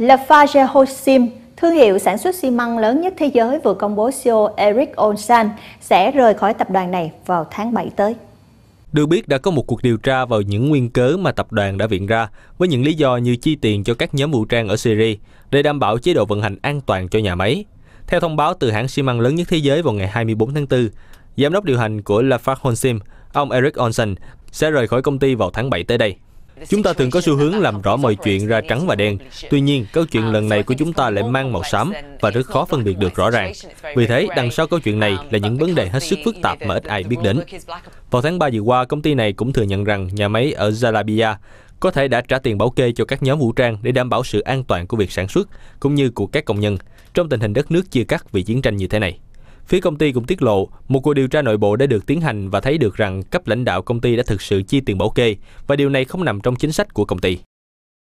Lafarge Holcim, thương hiệu sản xuất xi măng lớn nhất thế giới vừa công bố CEO Eric Olsen sẽ rời khỏi tập đoàn này vào tháng 7 tới. Được biết đã có một cuộc điều tra vào những nguyên cớ mà tập đoàn đã viện ra với những lý do như chi tiền cho các nhóm vũ trang ở Syria để đảm bảo chế độ vận hành an toàn cho nhà máy. Theo thông báo từ hãng xi măng lớn nhất thế giới vào ngày 24 tháng 4, giám đốc điều hành của Lafarge Holcim, ông Eric Olsen sẽ rời khỏi công ty vào tháng 7 tới đây. Chúng ta thường có xu hướng làm rõ mọi chuyện ra trắng và đen. Tuy nhiên, câu chuyện lần này của chúng ta lại mang màu xám và rất khó phân biệt được rõ ràng. Vì thế, đằng sau câu chuyện này là những vấn đề hết sức phức tạp mà ít ai biết đến. Vào tháng 3 vừa qua, công ty này cũng thừa nhận rằng nhà máy ở Zalabia có thể đã trả tiền bảo kê cho các nhóm vũ trang để đảm bảo sự an toàn của việc sản xuất cũng như của các công nhân trong tình hình đất nước chia cắt vì chiến tranh như thế này. Phía công ty cũng tiết lộ, một cuộc điều tra nội bộ đã được tiến hành và thấy được rằng cấp lãnh đạo công ty đã thực sự chi tiền bảo kê và điều này không nằm trong chính sách của công ty.